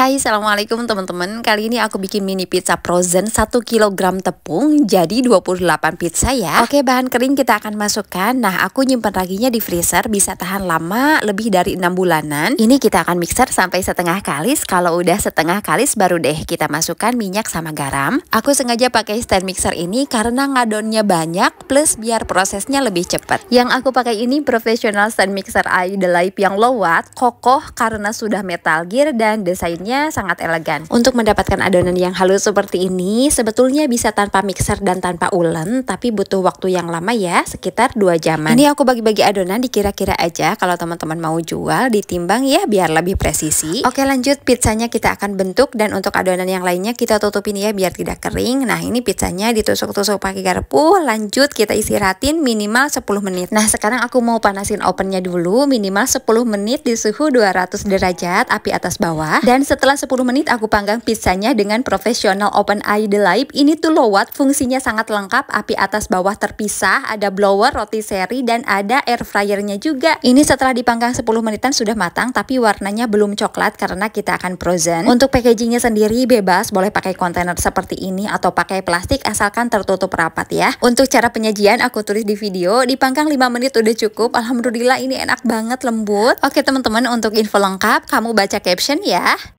Hai, Assalamualaikum teman-teman. Kali ini aku bikin mini pizza frozen 1 kg tepung, jadi 28 pizza ya. Oke, bahan kering kita akan masukkan. Nah, aku nyimpan raginya di freezer, bisa tahan lama, lebih dari 6 bulanan. Ini kita akan mixer sampai setengah kalis. Kalau udah setengah kalis, baru deh kita masukkan minyak sama garam. Aku sengaja pakai stand mixer ini karena ngadonnya banyak, plus biar prosesnya lebih cepat. Yang aku pakai ini professional stand mixer Life yang low watt, kokoh karena sudah metal gear dan desainnya sangat elegan. Untuk mendapatkan adonan yang halus seperti ini, sebetulnya bisa tanpa mixer dan tanpa ulen, tapi butuh waktu yang lama ya, sekitar 2 jam. Ini aku bagi-bagi adonan dikira-kira aja, kalau teman-teman mau jual, ditimbang ya biar lebih presisi. Oke lanjut, pizzanya kita akan bentuk, dan untuk adonan yang lainnya kita tutupin ya biar tidak kering. Nah ini pizzanya ditusuk-tusuk pakai garpu, lanjut kita istirahatin minimal 10 menit. Nah sekarang aku mau panasin ovennya dulu, minimal 10 menit di suhu 200 derajat, api atas bawah, dan setelah 10 menit aku panggang pizzanya dengan profesional open eye delight. Ini tuh lowat, fungsinya sangat lengkap, api atas bawah terpisah, ada blower, roti seri, dan ada air fryernya juga. Ini setelah dipanggang 10 menitan sudah matang, tapi warnanya belum coklat karena kita akan frozen. Untuk packagingnya sendiri bebas, boleh pakai kontainer seperti ini atau pakai plastik asalkan tertutup rapat ya. Untuk cara penyajian aku tulis di video, dipanggang 5 menit udah cukup. Alhamdulillah ini enak banget, lembut. Oke teman-teman, untuk info lengkap kamu baca caption ya.